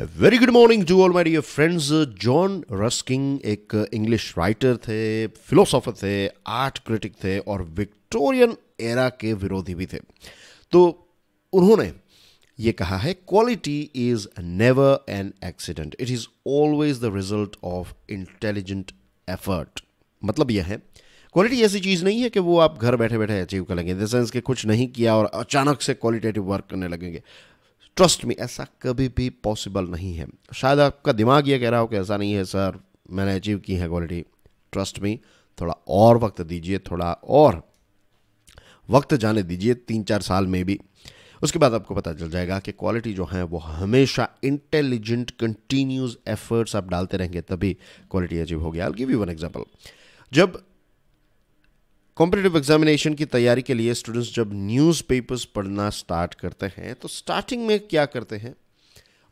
Very good morning to all my dear friends John Ruskin एक English uh, writer थे philosopher थे art critic थे और Victorian era के विरोधी भी थे तो उन्होंने ये कहा है quality is never an accident it is always the result of intelligent effort मतलब यह है क्वालिटी ऐसी चीज़ नहीं है कि वो आप घर बैठे बैठे अचीव कर लेंगे इन द सेंस कि कुछ नहीं किया और अचानक से क्वालिटेटिव वर्क करने लगेंगे ट्रस्ट में ऐसा कभी भी पॉसिबल नहीं है शायद आपका दिमाग ये कह रहा हो कि ऐसा नहीं है सर मैंने अचीव की है क्वालिटी ट्रस्ट में थोड़ा और वक्त दीजिए थोड़ा और वक्त जाने दीजिए तीन चार साल में भी उसके बाद आपको पता चल जाएगा कि क्वालिटी जो है वो हमेशा इंटेलिजेंट कंटिन्यूस एफर्ट्स आप डालते रहेंगे तभी क्वालिटी अचीव होगी I give you one example जब कॉम्पिटेटिव एग्जामिनेशन की तैयारी के लिए स्टूडेंट्स जब न्यूज़पेपर्स पढ़ना स्टार्ट करते हैं तो स्टार्टिंग में क्या करते हैं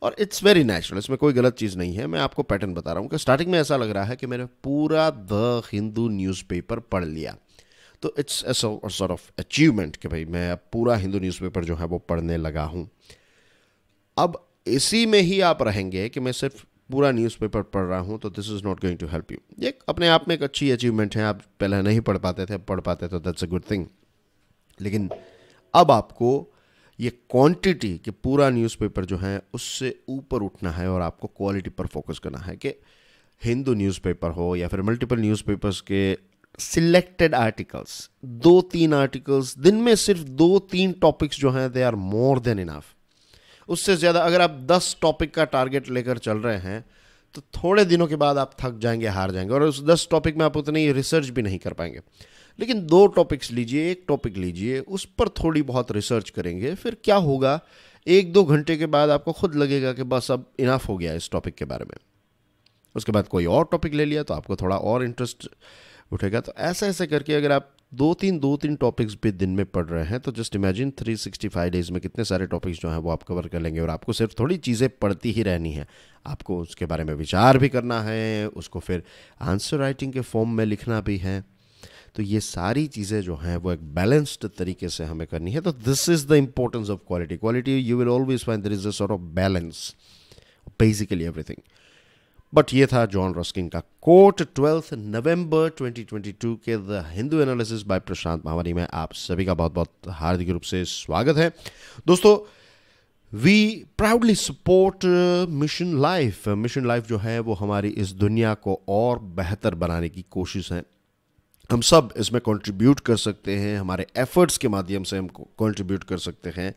और इट्स वेरी नेचुरल इसमें कोई गलत चीज़ नहीं है मैं आपको पैटर्न बता रहा हूँ कि स्टार्टिंग में ऐसा लग रहा है कि मैंने पूरा द हिंदू न्यूज़पेपर पढ़ लिया तो इट्स सॉर्ट ऑफ अचीवमेंट कि भाई मैं अब पूरा हिंदू न्यूज़पेपर जो है वो पढ़ने लगा हूँ अब इसी में ही आप रहेंगे कि मैं सिर्फ पूरा न्यूज़पेपर पढ़ रहा हूँ तो this is not going to help you ये अपने आप में एक अच्छी अचीवमेंट है आप पहले नहीं पढ़ पाते थे पढ़ पाते तो दैट्स अ गुड थिंग लेकिन अब आपको ये क्वांटिटी कि पूरा न्यूज़पेपर जो है उससे ऊपर उठना है और आपको क्वालिटी पर फोकस करना है कि हिंदू न्यूज़पेपर हो या फिर मल्टीपल न्यूज़पेपर्स के सिलेक्टेड आर्टिकल्स दो तीन आर्टिकल्स दिन में सिर्फ दो तीन टॉपिक्स जो हैं दे आर मोर देन इनाफ़ उससे ज़्यादा अगर आप दस टॉपिक का टारगेट लेकर चल रहे हैं तो थोड़े दिनों के बाद आप थक जाएंगे हार जाएंगे और उस दस टॉपिक में आप उतनी रिसर्च भी नहीं कर पाएंगे लेकिन दो टॉपिक्स लीजिए एक टॉपिक लीजिए उस पर थोड़ी बहुत रिसर्च करेंगे फिर क्या होगा एक दो घंटे के बाद आपको खुद लगेगा कि बस अब इनाफ हो गया इस टॉपिक के बारे में उसके बाद कोई और टॉपिक ले लिया तो आपको थोड़ा और इंटरेस्ट उठेगा तो ऐसा ऐसे करके अगर आप दो तीन दो तीन टॉपिक्स भी दिन में पढ़ रहे हैं तो जस्ट इमेजिन 365 डेज में कितने सारे टॉपिक्स जो हैं वो आप कवर कर लेंगे और आपको सिर्फ थोड़ी चीज़ें पढ़ती ही रहनी है आपको उसके बारे में विचार भी करना है उसको फिर आंसर राइटिंग के फॉर्म में लिखना भी है तो ये सारी चीज़ें जो हैं वो एक बैलेंस्ड तरीके से हमें करनी है तो this is the importance of quality quality you will always find there is a sort of balance basically everything but ये था जॉन रॉस्किन का कोट ट्वेल्थ नवंबर 2022 के the Hindu analysis by Prashant Mahawani में आप सभी का बहुत बहुत हार्दिक रूप से स्वागत है दोस्तों we proudly support mission life mission life जो है वो हमारी इस दुनिया को और बेहतर बनाने की कोशिश है हम सब इसमें कंट्रीब्यूट कर सकते हैं हमारे एफर्ट्स के माध्यम से हम कंट्रीब्यूट कर सकते हैं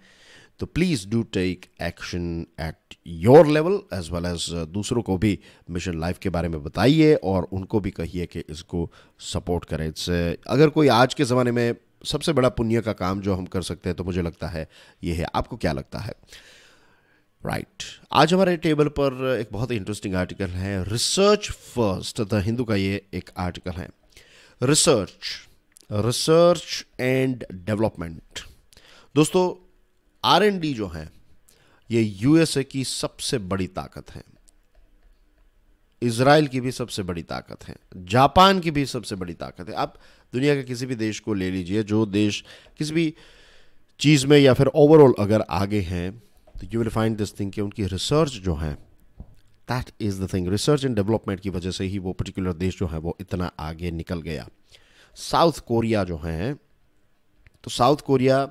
तो please do take action at your level as well as दूसरों को भी मिशन लाइफ के बारे में बताइए और उनको भी कहिए कि इसको सपोर्ट करें इससे uh, अगर कोई आज के ज़माने में सबसे बड़ा पुण्य का काम जो हम कर सकते हैं तो मुझे लगता है ये है आपको क्या लगता है राइट right. आज हमारे टेबल पर एक बहुत ही इंटरेस्टिंग आर्टिकल है रिसर्च फर्स्ट द हिंदू का ये एक आर्टिकल है रिसर्च रिसर्च एंड डेवलपमेंट दोस्तों आर जो है ये यूएसए की सबसे बड़ी ताकत है इसराइल की भी सबसे बड़ी ताकत है जापान की भी सबसे बड़ी ताकत है आप दुनिया के किसी भी देश को ले लीजिए जो देश किसी भी चीज़ में या फिर ओवरऑल अगर आगे हैं तो you will find this thing कि उनकी रिसर्च जो है that is the thing research and development की वजह से ही वो पर्टिकुलर देश जो है वो इतना आगे निकल गया साउथ कोरिया जो है तो साउथ कोरिया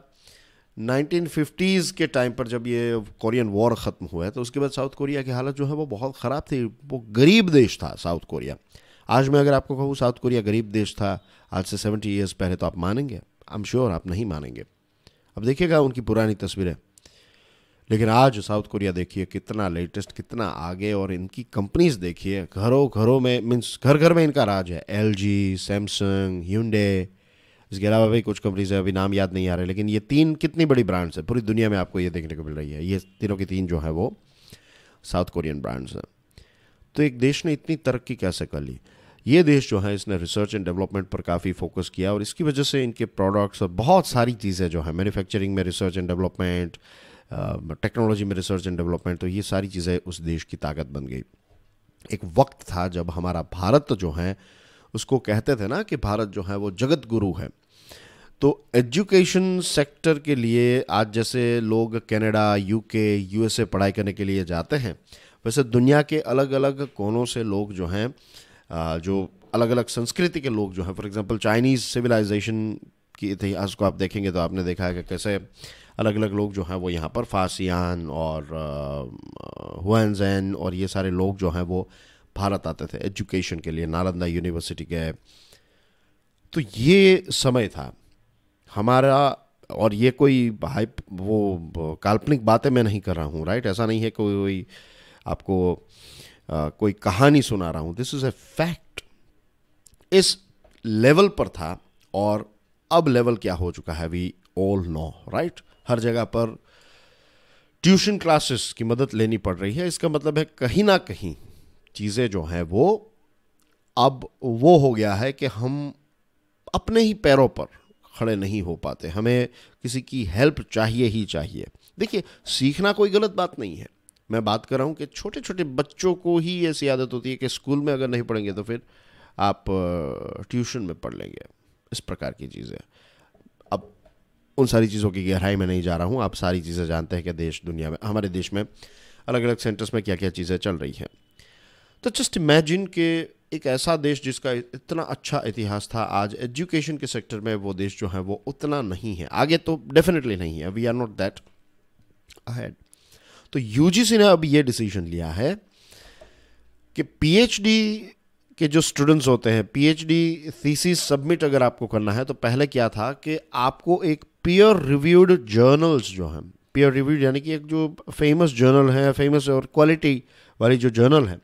1950s के टाइम पर जब ये कोरियन वॉर ख़त्म हुआ है तो उसके बाद साउथ कोरिया की हालत जो है वो बहुत ख़राब थी वो गरीब देश था साउथ कोरिया आज मैं अगर आपको कहूँ साउथ कोरिया गरीब देश था आज से 70 ईयर्स पहले तो आप मानेंगे आई एम श्योर आप नहीं मानेंगे अब देखिएगा उनकी पुरानी तस्वीरें लेकिन आज साउथ कोरिया देखिए कितना लेटेस्ट कितना आगे और इनकी कंपनीज देखिए घरों घरों में मीन्स घर घर में इनका राज है एल जी सैमसंग इसके अलावा भी कुछ कंपनीज है अभी नाम याद नहीं आ रहे लेकिन ये तीन कितनी बड़ी ब्रांड्स है पूरी दुनिया में आपको ये देखने को मिल रही है ये तीनों की तीन जो है वो साउथ कोरियन ब्रांड्स हैं तो एक देश ने इतनी तरक्की कैसे कर ली ये देश जो है इसने रिसर्च एंड डेवलपमेंट पर काफ़ी फोकस किया और इसकी वजह से इनके प्रोडक्ट्स और बहुत सारी चीज़ें जो है मैन्युफैक्चरिंग में रिसर्च एंड डेवलपमेंट टेक्नोलॉजी में रिसर्च एंड डेवलपमेंट तो ये सारी चीज़ें उस देश की ताकत बन गई एक वक्त था जब हमारा भारत जो है उसको कहते थे ना कि भारत जो है वो जगत गुरु है तो एजुकेशन सेक्टर के लिए आज जैसे लोग कनाडा यूके यूएसए पढ़ाई करने के लिए जाते हैं वैसे दुनिया के अलग अलग कोनों से लोग जो हैं जो अलग अलग संस्कृति के लोग जो हैं फॉर एग्जांपल चाइनीज़ सिविलाइजेशन की इतिहास को आप देखेंगे तो आपने देखा है कि कैसे अलग अलग लोग जो हैं वो यहाँ पर फासियान और हुआ और ये सारे लोग जो हैं वो भारत आते थे एजुकेशन के लिए नालंदा यूनिवर्सिटी गए तो ये समय था हमारा और ये कोई हाइप वो काल्पनिक बातें मैं नहीं कर रहा हूँ राइट ऐसा नहीं है कोई कोई आपको आ, कोई कहानी सुना रहा हूँ दिस इज़ ए फैक्ट इस लेवल पर था और अब लेवल क्या हो चुका है वी ऑल नो राइट हर जगह पर ट्यूशन क्लासेस की मदद लेनी पड़ रही है इसका मतलब है कहीं ना कहीं चीज़ें जो हैं वो अब वो हो गया है कि हम अपने ही पैरों पर खड़े नहीं हो पाते हमें किसी की हेल्प चाहिए ही चाहिए देखिए सीखना कोई गलत बात नहीं है मैं बात कर रहा हूँ कि छोटे छोटे बच्चों को ही ऐसी आदत होती है कि स्कूल में अगर नहीं पढ़ेंगे तो फिर आप ट्यूशन में पढ़ लेंगे इस प्रकार की चीज़ें अब उन सारी चीज़ों की गहराई में नहीं जा रहा हूँ आप सारी चीज़ें जानते हैं कि देश दुनिया में हमारे देश में अलग अलग सेंटर्स में क्या क्या चीज़ें चल रही हैं तो जस्ट इमेजिन के एक ऐसा देश जिसका इतना अच्छा इतिहास था आज एजुकेशन के सेक्टर में वो देश जो है वो उतना नहीं है आगे तो डेफिनेटली नहीं है we are not that ahead तो यूजीसी ने अब ये डिसीजन लिया है कि पीएचडी के जो स्टूडेंट्स होते हैं पीएचडी थीसिस सबमिट अगर आपको करना है तो पहले क्या था कि आपको एक पीयर रिव्यूड जर्नल्स जो हैं पीयर रिव्यूड यानी कि एक जो फेमस जर्नल है फेमस और क्वालिटी वाली जो जर्नल है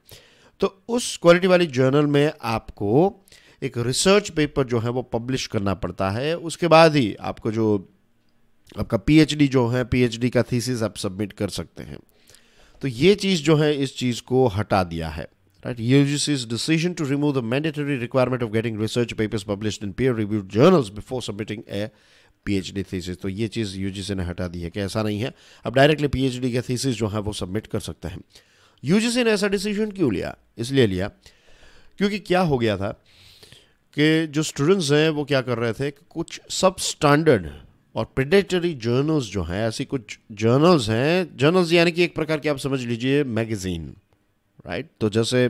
तो उस क्वालिटी वाली जर्नल में आपको एक रिसर्च पेपर जो है वो पब्लिश करना पड़ता है उसके बाद ही आपको जो आपका पीएचडी जो है पीएचडी का थीसिस आप सबमिट कर सकते हैं तो ये चीज़ जो है इस चीज़ को हटा दिया है right UGC's decision to remove the mandatory requirement of getting research papers publish in peer review journals before submitting a PhD thesis तो ये चीज़ यूजीसी ने हटा दी है कि ऐसा नहीं है अब डायरेक्टली पीएचडी के थीसिस जो है वो सबमिट कर सकते हैं यूजीसी ने ऐसा डिसीजन क्यों लिया इसलिए लिया क्योंकि क्या हो गया था कि जो स्टूडेंट्स हैं वो क्या कर रहे थे कि कुछ सब स्टैंडर्ड और प्रिडेटरी जर्नल्स जो हैं ऐसी कुछ जर्नल्स हैं जर्नल्स यानी कि एक प्रकार के आप समझ लीजिए मैगज़ीन राइट तो जैसे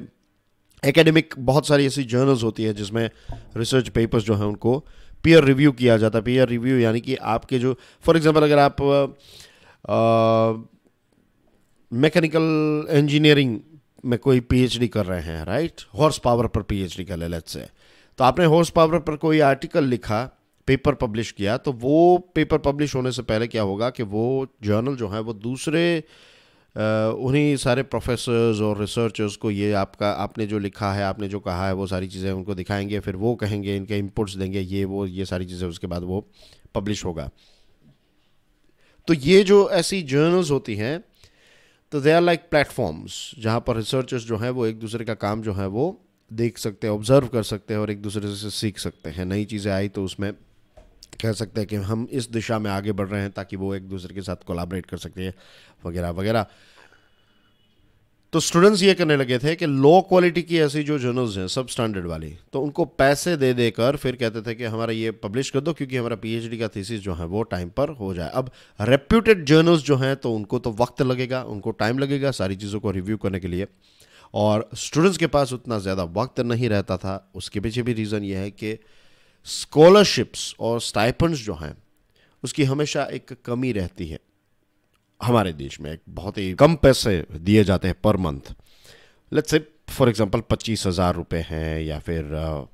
एकेडमिक बहुत सारी ऐसी जर्नल्स होती है जिसमें रिसर्च पेपर्स जो हैं उनको पीयर रिव्यू किया जाता है पीयर रिव्यू यानी कि आपके जो फॉर एग्जांपल अगर आप आ, आ, मैकेनिकल इंजीनियरिंग में कोई पीएचडी कर रहे हैं राइट हॉर्स पावर पर पीएचडी कर ले लेट्स से तो आपने हॉर्स पावर पर कोई आर्टिकल लिखा पेपर पब्लिश किया तो वो पेपर पब्लिश होने से पहले क्या होगा कि वो जर्नल जो है वो दूसरे उन्हीं सारे प्रोफेसर्स और रिसर्चर्स को ये आपका आपने जो लिखा है आपने जो कहा है वो सारी चीज़ें उनको दिखाएंगे फिर वो कहेंगे इनके इनपुट्स देंगे ये वो ये सारी चीज़ें उसके बाद वो पब्लिश होगा तो ये जो ऐसी जर्नल्स होती हैं तो दे आर लाइक प्लेटफॉर्म्स जहाँ पर रिसर्चर्स जो हैं वो एक दूसरे का काम जो है वो देख सकते हैं ऑब्जर्व कर सकते हैं और एक दूसरे से सीख सकते हैं नई चीज़ें आई तो उसमें कह सकते हैं कि हम इस दिशा में आगे बढ़ रहे हैं ताकि वो एक दूसरे के साथ कोलाबरेट कर सकते हैं वगैरह वगैरह तो स्टूडेंट्स ये करने लगे थे कि लो क्वालिटी की ऐसी जो जर्नल्स हैं सब स्टैंडर्ड वाली तो उनको पैसे दे देकर फिर कहते थे कि हमारा ये पब्लिश कर दो क्योंकि हमारा पीएचडी का थीसिस जो है वो टाइम पर हो जाए अब रेप्यूटेड जर्नल्स जो हैं तो उनको तो वक्त लगेगा उनको टाइम लगेगा सारी चीज़ों को रिव्यू करने के लिए और स्टूडेंट्स के पास उतना ज़्यादा वक्त नहीं रहता था उसके पीछे भी रीज़न ये है कि स्कॉलरशिप्स और स्टाइपन्स जो हैं उसकी हमेशा एक कमी रहती है हमारे देश में बहुत ही कम पैसे दिए जाते हैं per month let's say for example पच्चीस हज़ार रुपये हैं या फिर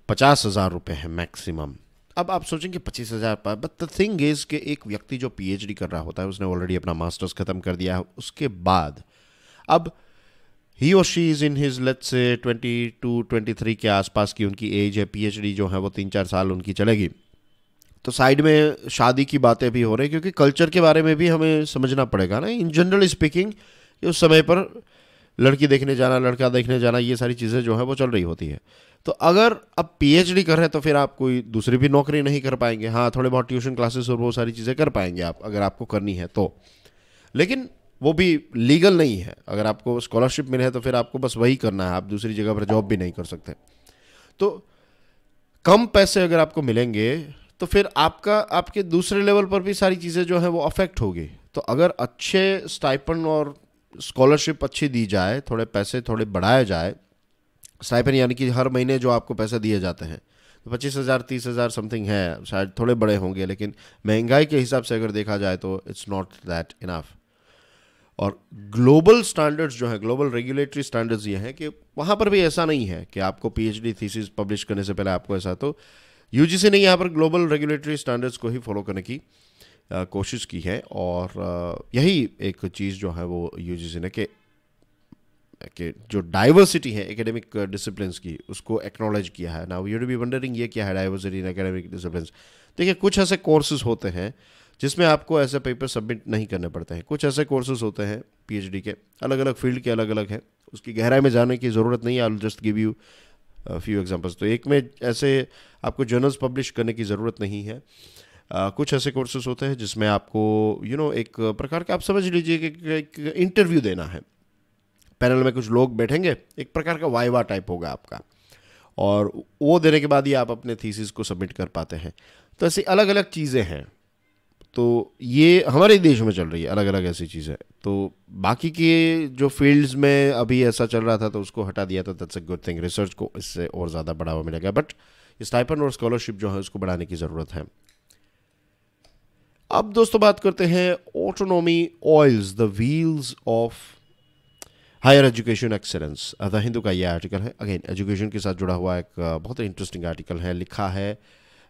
पचास हज़ार रुपये हैं मैक्सिमम अब आप सोचेंगे पच्चीस हज़ार पर बट द थिंग इज़ कि एक व्यक्ति जो पीएचडी कर रहा होता है उसने ऑलरेडी अपना मास्टर्स ख़त्म कर दिया है उसके बाद अब ही और she is in his let's say twenty two twenty three के आसपास की उनकी एज है पीएचडी जो है वो तीन चार साल उनकी चलेगी तो साइड में शादी की बातें भी हो रही क्योंकि कल्चर के बारे में भी हमें समझना पड़ेगा ना इन जनरल स्पीकिंग उस समय पर लड़की देखने जाना लड़का देखने जाना ये सारी चीज़ें जो है वो चल रही होती है तो अगर आप पीएचडी कर रहे हैं तो फिर आप कोई दूसरी भी नौकरी नहीं कर पाएंगे हाँ थोड़े बहुत ट्यूशन क्लासेस और वो सारी चीज़ें कर पाएंगे आप अगर आपको करनी है तो लेकिन वो भी लीगल नहीं है अगर आपको स्कॉलरशिप मिले तो फिर आपको बस वही करना है आप दूसरी जगह पर जॉब भी नहीं कर सकते तो कम पैसे अगर आपको मिलेंगे तो फिर आपका आपके दूसरे लेवल पर भी सारी चीज़ें जो है वो अफेक्ट होगी तो अगर अच्छे स्टाइपन और स्कॉलरशिप अच्छी दी जाए थोड़े पैसे थोड़े बढ़ाए जाए स्टाइपन यानी कि हर महीने जो आपको पैसा दिए जाते हैं तो पच्चीस हज़ार तीस हज़ार समथिंग है शायद थोड़े बड़े होंगे लेकिन महंगाई के हिसाब से अगर देखा जाए तो इट्स नॉट दैट इनाफ और ग्लोबल स्टैंडर्ड्स जो है ग्लोबल रेगुलेटरी स्टैंडर्ड्स ये हैं कि वहाँ पर भी ऐसा नहीं है कि आपको पीएचडी थीसिस पब्लिश करने से पहले आपको ऐसा तो यूजीसी ने यहाँ पर ग्लोबल रेगुलेटरी स्टैंडर्ड्स को ही फॉलो करने की कोशिश की है और यही एक चीज़ जो है वो यूजीसी ने के कि जो डाइवर्सिटी है एकेडमिक डिसिप्लिन की उसको एक्नोलेज किया है ना यू बी वंडरिंग ये क्या है डाइवर्सिटी इन एकेडमिक डिसिप्लिन देखिए कुछ ऐसे कोर्सेज होते हैं जिसमें आपको ऐसे पेपर सबमिट नहीं करने पड़ते हैं कुछ ऐसे कोर्सेज होते हैं पीएचडी के अलग अलग फील्ड के अलग अलग हैं उसकी गहराई में जाने की ज़रूरत नहीं है I just give you few examples तो एक में ऐसे आपको जर्नल्स पब्लिश करने की ज़रूरत नहीं है आ, कुछ ऐसे कोर्सेज होते हैं जिसमें आपको यू you नो know, एक प्रकार का आप समझ लीजिए कि एक इंटरव्यू देना है पैनल में कुछ लोग बैठेंगे एक प्रकार का वाइवा टाइप होगा आपका और वो देने के बाद ही आप अपने थीसिस को सबमिट कर पाते हैं तो ऐसी अलग अलग चीज़ें हैं तो ये हमारे देश में चल रही है अलग अलग ऐसी चीज़ें तो बाकी के जो फील्ड्स में अभी ऐसा चल रहा था तो उसको हटा दिया था that's a good thing research को इससे और ज़्यादा बढ़ावा मिलेगा बट स्टाइपन और स्कॉलरशिप जो है उसको बढ़ाने की ज़रूरत है अब दोस्तों बात करते हैं autonomy oils the wheels of higher education excellence the Hindu का यह आर्टिकल है अगेन एजुकेशन के साथ जुड़ा हुआ एक बहुत इंटरेस्टिंग आर्टिकल है लिखा है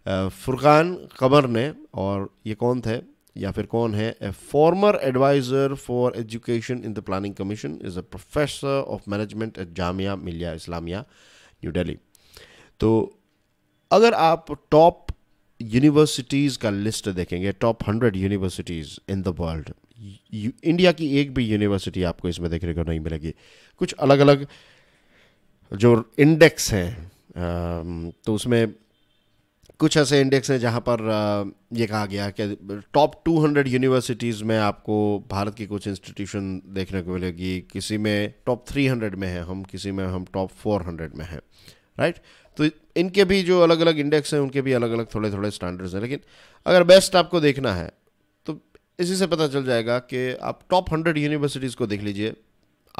फुरकान कमर ने और ये कौन थे या फिर कौन है a former adviser for education in the planning commission is a professor of management at Jamia Millia Islamia New Delhi तो अगर आप टॉप यूनिवर्सिटीज़ का लिस्ट देखेंगे top hundred universities in the world India की एक भी यूनिवर्सिटी आपको इसमें देखने को नहीं मिलेगी कुछ अलग अलग जो इंडेक्स हैं तो उसमें कुछ ऐसे इंडेक्स हैं जहाँ पर ये कहा गया कि टॉप 200 यूनिवर्सिटीज़ में आपको भारत की कुछ इंस्टीट्यूशन देखने को मिलेगी किसी में टॉप 300 में है हम किसी में हम टॉप 400 में हैं राइट तो इनके भी जो अलग अलग इंडेक्स हैं उनके भी अलग अलग थोड़े थोड़े स्टैंडर्ड्स हैं लेकिन अगर बेस्ट आपको देखना है तो इसी से पता चल जाएगा कि आप टॉप हंड्रेड यूनिवर्सिटीज़ को देख लीजिए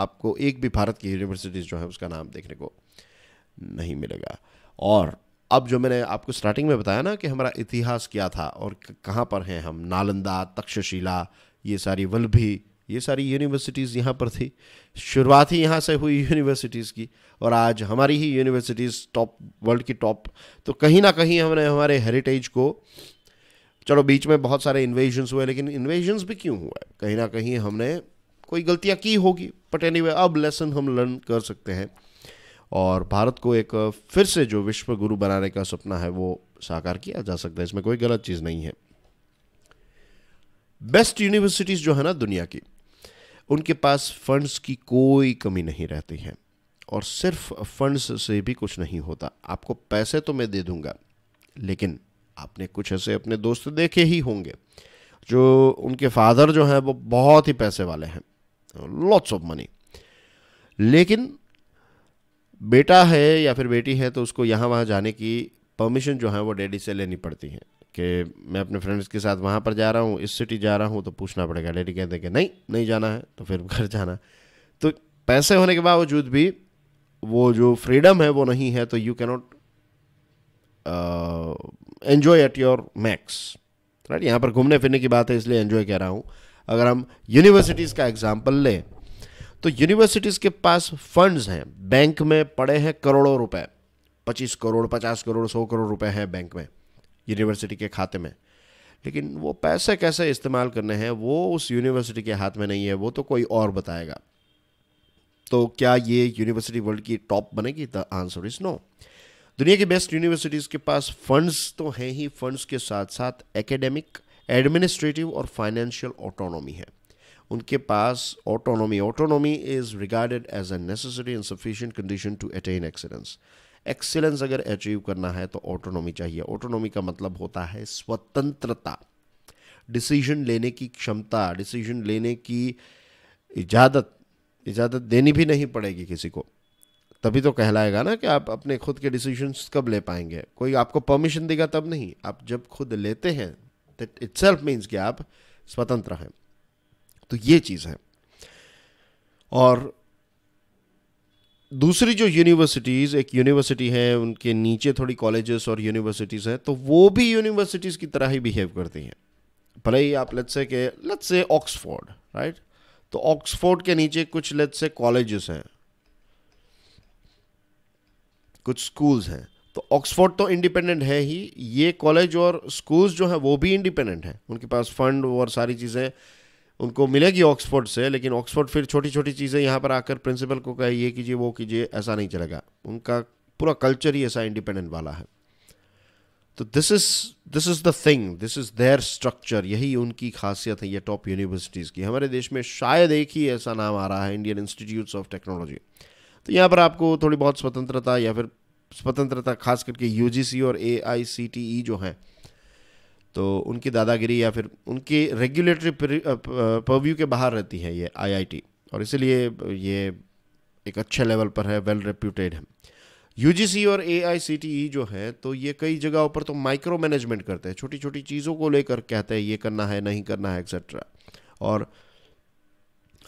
आपको एक भी भारत की यूनिवर्सिटीज़ जो है उसका नाम देखने को नहीं मिलेगा और अब जो मैंने आपको स्टार्टिंग में बताया ना कि हमारा इतिहास क्या था और कहाँ पर हैं हम नालंदा तक्षशिला ये सारी वल्भी ये सारी यूनिवर्सिटीज़ यहाँ पर थी शुरुआत ही यहाँ से हुई यूनिवर्सिटीज़ की और आज हमारी ही यूनिवर्सिटीज़ टॉप वर्ल्ड की टॉप तो कहीं ना कहीं हमने हमारे हेरिटेज को चलो बीच में बहुत सारे इन्वेजन्स हुए लेकिन इन्वेजन्स भी क्यों हुआ कहीं ना कहीं हमने कोई गलतियाँ की होगी बट एनी anyway, अब लेसन हम लर्न कर सकते हैं और भारत को एक फिर से जो विश्व गुरु बनाने का सपना है वो साकार किया जा सकता है इसमें कोई गलत चीज़ नहीं है बेस्ट यूनिवर्सिटीज़ जो है ना दुनिया की उनके पास फंड्स की कोई कमी नहीं रहती है और सिर्फ फंड्स से भी कुछ नहीं होता आपको पैसे तो मैं दे दूंगा लेकिन आपने कुछ ऐसे अपने दोस्त देखे ही होंगे जो उनके फादर जो हैं वो बहुत ही पैसे वाले हैं लॉट्स ऑफ मनी लेकिन बेटा है या फिर बेटी है तो उसको यहाँ वहाँ जाने की परमिशन जो है वो डैडी से लेनी पड़ती है कि मैं अपने फ्रेंड्स के साथ वहाँ पर जा रहा हूँ इस सिटी जा रहा हूँ तो पूछना पड़ेगा डैडी कहते हैं कि नहीं नहीं जाना है तो फिर घर जाना तो पैसे होने के बावजूद भी वो जो फ्रीडम है वो नहीं है तो you cannot enjoy at your max right यहाँ पर घूमने फिरने की बात है इसलिए एन्जॉय कह रहा हूँ अगर हम यूनिवर्सिटीज़ का एग्ज़ाम्पल लें तो यूनिवर्सिटीज़ के पास फंड्स हैं बैंक में पड़े हैं करोड़ों रुपए पच्चीस करोड़ पचास करोड़ सौ करोड़ रुपए हैं बैंक में यूनिवर्सिटी के खाते में लेकिन वो पैसे कैसे इस्तेमाल करने हैं वो उस यूनिवर्सिटी के हाथ में नहीं है वो तो कोई और बताएगा तो क्या ये यूनिवर्सिटी वर्ल्ड की टॉप बनेगी द आंसर इज़ नो दुनिया की बेस्ट यूनिवर्सिटीज़ के पास फंड्स तो हैं ही फंड्स के साथ साथ एकेडमिक एडमिनिस्ट्रेटिव और फाइनेंशियल ऑटोनॉमी है उनके पास autonomy autonomy is regarded as a necessary and sufficient condition to attain excellence excellence अगर अचीव करना है तो ऑटोनॉमी चाहिए ऑटोनॉमी का मतलब होता है स्वतंत्रता डिसीजन लेने की क्षमता डिसीजन लेने की इजाज़त इजाज़त देनी भी नहीं पड़ेगी किसी को तभी तो कहलाएगा ना कि आप अपने खुद के डिसीजंस कब ले पाएंगे कोई आपको परमिशन देगा तब नहीं आप जब खुद लेते हैं दैट इट सेल्फ मीन्स कि आप स्वतंत्र हैं तो ये चीज़ है और दूसरी जो यूनिवर्सिटीज़ एक यूनिवर्सिटी है उनके नीचे थोड़ी कॉलेजेस और यूनिवर्सिटीज़ हैं तो वो भी यूनिवर्सिटीज़ की तरह ही बिहेव करती हैं भले ही आप लेट्स से के लेट्स से ऑक्सफोर्ड राइट तो ऑक्सफोर्ड के नीचे कुछ लेट्स से कॉलेजेस हैं कुछ स्कूल्स हैं तो ऑक्सफोर्ड तो इंडिपेंडेंट है ही ये कॉलेज और स्कूल्स जो हैं वो भी इंडिपेंडेंट हैं उनके पास फंड और सारी चीज़ें उनको मिलेगी ऑक्सफोर्ड से लेकिन ऑक्सफोर्ड फिर छोटी छोटी चीज़ें यहाँ पर आकर प्रिंसिपल को कहे ये कीजिए वो कीजिए ऐसा नहीं चलेगा उनका पूरा कल्चर ही ऐसा इंडिपेंडेंट वाला है तो this is this is the thing this is their structure यही उनकी खासियत है ये टॉप यूनिवर्सिटीज़ की हमारे देश में शायद एक ही ऐसा नाम आ रहा है इंडियन इंस्टीट्यूट्स ऑफ टेक्नोलॉजी तो यहाँ पर आपको थोड़ी बहुत स्वतंत्रता या फिर स्वतंत्रता खास करके यू और ए e जो हैं तो उनकी दादागिरी या फिर उनकी रेगुलेटरी परव्यू के बाहर रहती है ये आईआईटी और इसीलिए ये एक अच्छे लेवल पर है वेल रेप्यूटेड है यूजीसी और एआईसीटीई e जो है तो ये कई जगहों पर तो माइक्रो मैनेजमेंट करते हैं छोटी छोटी चीज़ों को लेकर कहते हैं ये करना है नहीं करना है एक्सेट्रा और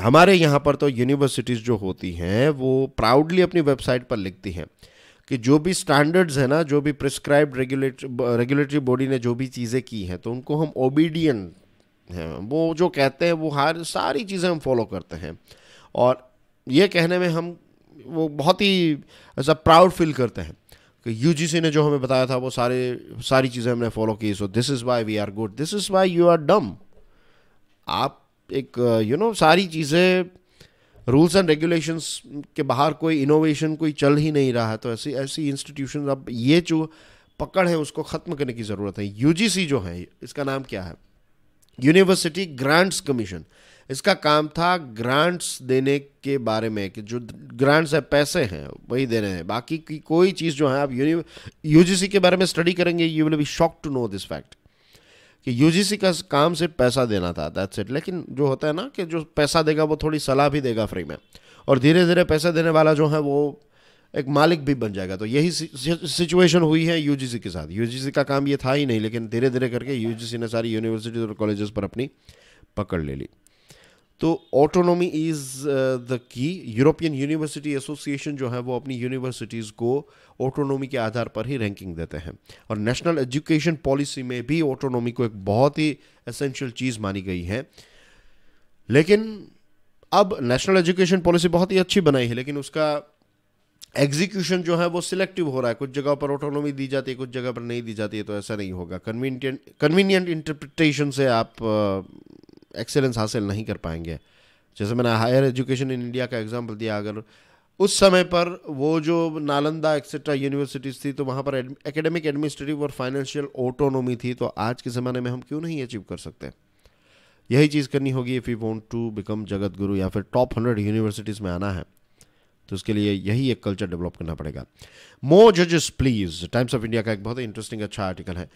हमारे यहाँ पर तो यूनिवर्सिटीज़ जो होती हैं वो प्राउडली अपनी वेबसाइट पर लिखती हैं कि जो भी स्टैंडर्ड्स है ना जो भी प्रिस्क्राइब रेगुलेटरी बॉडी ने जो भी चीज़ें की हैं तो उनको हम ओबीडियंट हैं वो जो कहते हैं वो हर सारी चीज़ें हम फॉलो करते हैं और ये कहने में हम वो बहुत ही ऐसा प्राउड फील करते हैं कि यू ने जो हमें बताया था वो सारे सारी चीज़ें हमने फॉलो की so this is why we are good this is why you are dumb आप एक यू you नो know, सारी चीज़ें रूल्स एंड रेगुलेशंस के बाहर कोई इनोवेशन कोई चल ही नहीं रहा है तो ऐसी ऐसी इंस्टीट्यूशन अब ये जो पकड़ है उसको ख़त्म करने की ज़रूरत है यू जो है इसका नाम क्या है यूनिवर्सिटी ग्रांट्स कमीशन इसका काम था ग्रांट्स देने के बारे में कि जो ग्रांट्स है पैसे हैं वही देने हैं बाकी की कोई चीज़ जो है आप यूजीसी के बारे में स्टडी करेंगे you will be shock to know this fact कि यूजीसी का काम सिर्फ पैसा देना था दैट्स इट लेकिन जो होता है ना कि जो पैसा देगा वो थोड़ी सलाह भी देगा फ्री में और धीरे धीरे पैसा देने वाला जो है वो एक मालिक भी बन जाएगा तो यही सिचुएशन हुई है यूजीसी के साथ यूजीसी का काम ये था ही नहीं लेकिन धीरे धीरे करके यूजीसी ने सारी यूनिवर्सिटीज़ और कॉलेजेस पर अपनी पकड़ ले ली तो autonomy is the key European university association जो है वो अपनी यूनिवर्सिटीज़ को ऑटोनॉमी के आधार पर ही रैंकिंग देते हैं और नेशनल एजुकेशन पॉलिसी में भी ऑटोनॉमी को एक बहुत ही एसेंशियल चीज़ मानी गई है लेकिन अब नेशनल एजुकेशन पॉलिसी बहुत ही अच्छी बनाई है लेकिन उसका एग्जीक्यूशन जो है वो सिलेक्टिव हो रहा है कुछ जगह पर ऑटोनॉमी दी जाती है कुछ जगह पर नहीं दी जाती है तो ऐसा नहीं होगा कन्वीनियंट कन्वीनियंट इंटरप्रिटेशन से आप uh, एक्सेलेंस हासिल नहीं कर पाएंगे जैसे मैंने हायर एजुकेशन इन इंडिया का एग्जाम्पल दिया अगर उस समय पर वो जो नालंदा एक्सेट्रा यूनिवर्सिटीज़ थी तो वहाँ पर एकेडमिक एडमिनिस्ट्रेटिव और फाइनेंशियल ऑटोनोमी थी तो आज के ज़माने में हम क्यों नहीं अचीव कर सकते यही चीज़ करनी होगी if you want to become जगत गुरु या फिर टॉप हंड्रेड यूनिवर्सिटीज़ में आना है तो उसके लिए यही एक कल्चर डेवलप करना पड़ेगा मोर जजेस प्लीज टाइम्स ऑफ इंडिया का एक बहुत इंटरेस्टिंग अच्छा आर्टिकल है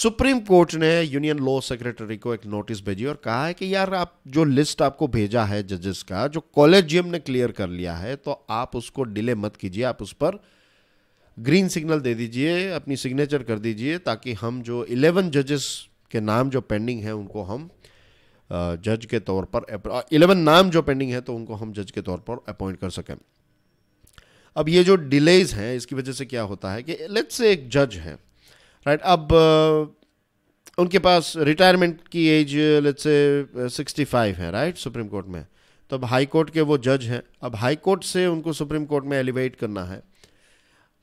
सुप्रीम कोर्ट ने यूनियन लॉ सेक्रेटरी को एक नोटिस भेजी और कहा है कि यार आप जो लिस्ट आपको भेजा है जजेस का जो कॉलेजियम ने क्लियर कर लिया है तो आप उसको डिले मत कीजिए आप उस पर ग्रीन सिग्नल दे दीजिए अपनी सिग्नेचर कर दीजिए ताकि हम जो इलेवन जजेस के नाम जो पेंडिंग है उनको हम जज के तौर पर इलेवन नाम जो पेंडिंग है तो उनको हम जज के तौर पर अपॉइंट कर सकें अब ये जो डिलेज हैं इसकी वजह से क्या होता है कि लेट्स से एक जज है राइट अब उनके पास रिटायरमेंट की age let's say sixty five है राइट सुप्रीम कोर्ट में तो अब हाई कोर्ट के वो जज हैं अब हाई कोर्ट से उनको सुप्रीम कोर्ट में एलिवेट करना है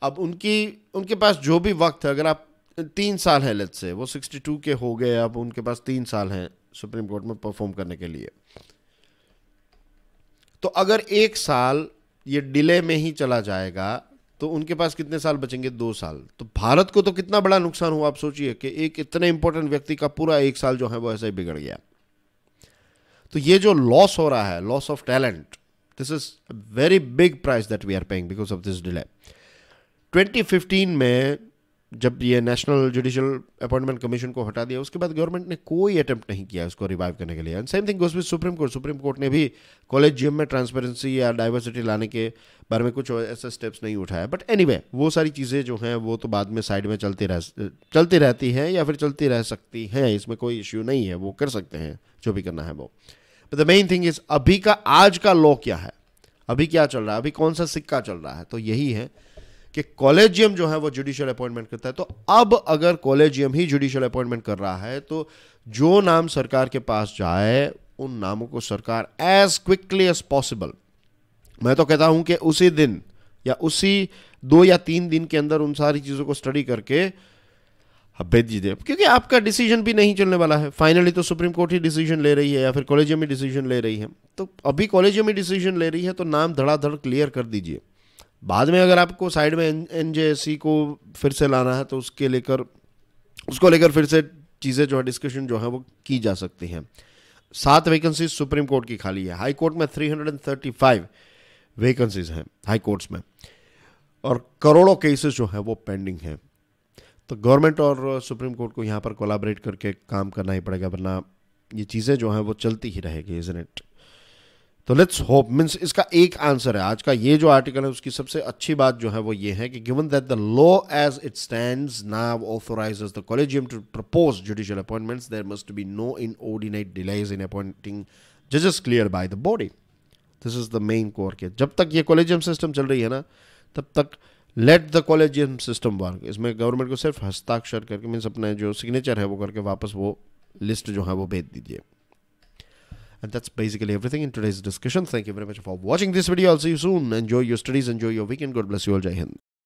अब उनकी उनके पास जो भी वक्त है अगर आप तीन साल है लेट्स से वो सिक्सटी टू के हो गए अब उनके पास तीन साल हैं सुप्रीम कोर्ट में परफॉर्म करने के लिए तो अगर एक साल ये डिले में ही चला जाएगा तो उनके पास कितने साल बचेंगे दो साल तो भारत को तो कितना बड़ा नुकसान हुआ आप सोचिए कि एक इतने इंपॉर्टेंट व्यक्ति का पूरा एक साल जो है वो ऐसे ही बिगड़ गया तो ये जो लॉस हो रहा है loss of talent this is very big price that we are paying because of this delay 2015 में जब ये नेशनल जुडिशल अपॉइंटमेंट कमीशन को हटा दिया उसके बाद गवर्नमेंट ने कोई अटेम्प्ट नहीं किया उसको रिवाइव करने के लिए and same thing goes with supreme court supreme court ने भी कॉलेज जीएम में ट्रांसपेरेंसी या डाइवर्सिटी लाने के बारे में कुछ ऐसे स्टेप्स नहीं उठाया बट एनी anyway, वो सारी चीज़ें जो हैं वो तो बाद में साइड में चलती रह चलती रहती हैं या फिर चलती रह सकती हैं इसमें कोई इश्यू नहीं है वो कर सकते हैं जो भी करना है वो but the main thing is अभी का आज का लॉ क्या है अभी क्या चल रहा है अभी कौन सा सिक्का चल रहा है तो यही है कि कॉलेजियम जो है वो जुडिशियल अपॉइंटमेंट करता है तो अब अगर कॉलेजियम ही जुडिशियल अपॉइंटमेंट कर रहा है तो जो नाम सरकार के पास जाए उन नामों को सरकार एज क्विकली एज पॉसिबल मैं तो कहता हूं कि उसी दिन या उसी दो या तीन दिन के अंदर उन सारी चीज़ों को स्टडी करके भेज दीजिए क्योंकि आपका डिसीजन भी नहीं चलने वाला है फाइनली तो सुप्रीम कोर्ट ही डिसीजन ले रही है या फिर कॉलेजियम ही डिसीजन ले रही है तो अभी कॉलेजियम ही डिसीजन ले रही है तो नाम धड़ाधड़ क्लियर कर दीजिए बाद में अगर आपको साइड में एन को फिर से लाना है तो उसके लेकर उसको लेकर फिर से चीज़ें जो है डिस्कशन जो है वो की जा सकती हैं सात वैकेंसी सुप्रीम कोर्ट की खाली है हाई कोर्ट में 335 वैकेंसीज हैं हाई कोर्ट्स में और करोड़ों केसेस जो है वो पेंडिंग हैं तो गवर्नमेंट और सुप्रीम कोर्ट को यहाँ पर कोलाबरेट करके काम करना ही पड़ेगा वरना ये चीज़ें जो हैं वो चलती ही रहेगी इज इट तो लेट्स होप मीन्स इसका एक आंसर है आज का ये जो आर्टिकल है उसकी सबसे अच्छी बात जो है वो ये है कि given that the law as it stand now authorize the collegium to propose judicial appointments there must be no inordinate delays in appointing जजेस clear by the body this is the main core के जब तक ये collegium system चल रही है ना तब तक let the collegium system work इसमें गवर्नमेंट को सिर्फ हस्ताक्षर करके मीन्स अपना जो सिग्नेचर है वो करके वापस वो लिस्ट जो है वो भेज दीजिए And that's basically everything in today's discussion. Thank you very much for watching this video. I'll see you soon. Enjoy your studies, enjoy your weekend. God bless you all. Jai Hind.